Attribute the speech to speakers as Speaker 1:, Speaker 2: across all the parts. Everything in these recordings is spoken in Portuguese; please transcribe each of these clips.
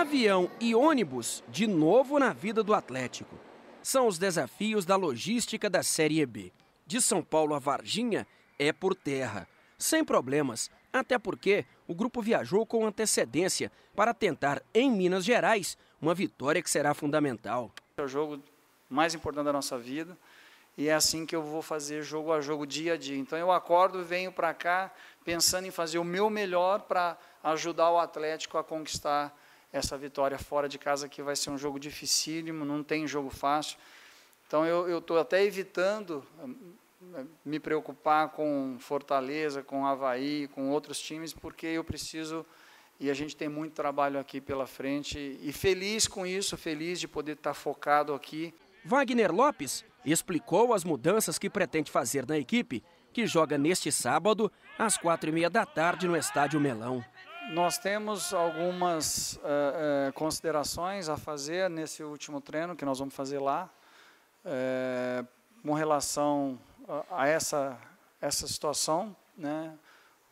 Speaker 1: Avião e ônibus, de novo na vida do Atlético. São os desafios da logística da Série B. De São Paulo a Varginha é por terra, sem problemas, até porque o grupo viajou com antecedência para tentar, em Minas Gerais, uma vitória que será fundamental.
Speaker 2: É o jogo mais importante da nossa vida e é assim que eu vou fazer jogo a jogo, dia a dia. Então eu acordo e venho para cá pensando em fazer o meu melhor para ajudar o Atlético a conquistar essa vitória fora de casa, que vai ser um jogo dificílimo, não tem jogo fácil. Então, eu estou até evitando hum, hum, me preocupar com Fortaleza, com Havaí, com outros times, porque eu preciso e a gente tem muito trabalho aqui pela frente e feliz com isso, feliz de poder estar tá focado aqui. Wagner
Speaker 1: Lopes explicou as mudanças que pretende fazer na equipe, que joga neste sábado às quatro e meia da tarde no Estádio Melão.
Speaker 2: Nós temos algumas uh, uh, considerações a fazer nesse último treino que nós vamos fazer lá, uh, com relação a, a essa, essa situação. Né?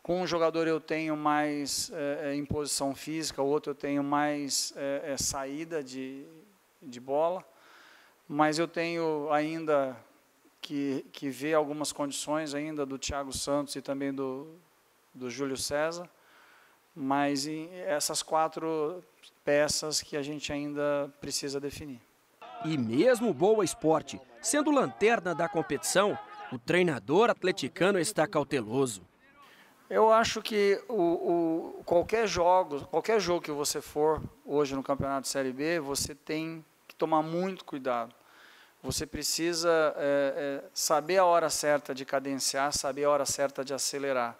Speaker 2: Com um jogador eu tenho mais imposição física, o outro eu tenho mais saída de, de bola, mas eu tenho ainda que, que ver algumas condições ainda do Thiago Santos e também do, do Júlio César mas essas quatro peças que a gente ainda precisa definir.
Speaker 1: E mesmo Boa Esporte, sendo lanterna da competição, o treinador atleticano está cauteloso.
Speaker 2: Eu acho que o, o, qualquer jogo, qualquer jogo que você for hoje no Campeonato Série B, você tem que tomar muito cuidado. Você precisa é, é, saber a hora certa de cadenciar, saber a hora certa de acelerar.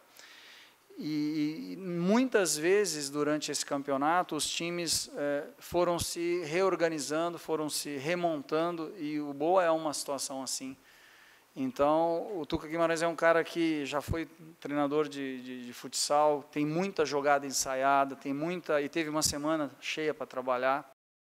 Speaker 2: E, e, muitas vezes durante esse campeonato os times é, foram se reorganizando, foram se remontando e o Boa é uma situação assim. Então o Tuca Guimarães é um cara que já foi treinador de, de, de futsal, tem muita jogada ensaiada, tem muita e teve uma semana cheia para trabalhar.